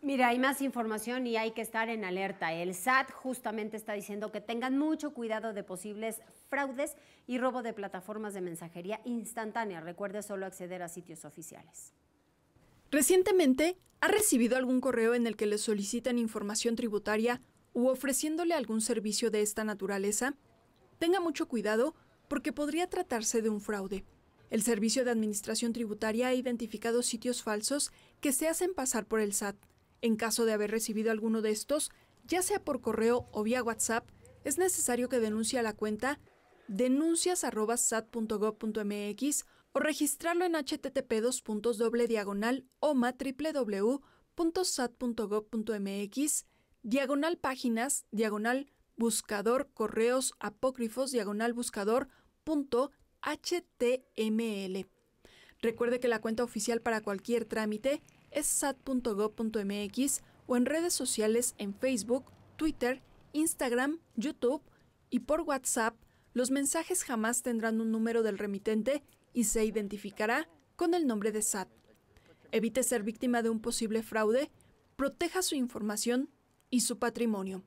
Mira, hay más información y hay que estar en alerta. El SAT justamente está diciendo que tengan mucho cuidado de posibles fraudes y robo de plataformas de mensajería instantánea. Recuerde solo acceder a sitios oficiales. Recientemente, ¿ha recibido algún correo en el que le solicitan información tributaria u ofreciéndole algún servicio de esta naturaleza? Tenga mucho cuidado porque podría tratarse de un fraude. El Servicio de Administración Tributaria ha identificado sitios falsos que se hacen pasar por el SAT en caso de haber recibido alguno de estos, ya sea por correo o vía WhatsApp, es necesario que denuncie a la cuenta denuncias.sat.gov.mx o registrarlo en http oma www.sat.gov.mx diagonal páginas diagonal buscador correos apócrifos diagonal buscador Recuerde que la cuenta oficial para cualquier trámite es sat.gov.mx o en redes sociales en Facebook, Twitter, Instagram, YouTube y por WhatsApp, los mensajes jamás tendrán un número del remitente y se identificará con el nombre de SAT. Evite ser víctima de un posible fraude, proteja su información y su patrimonio.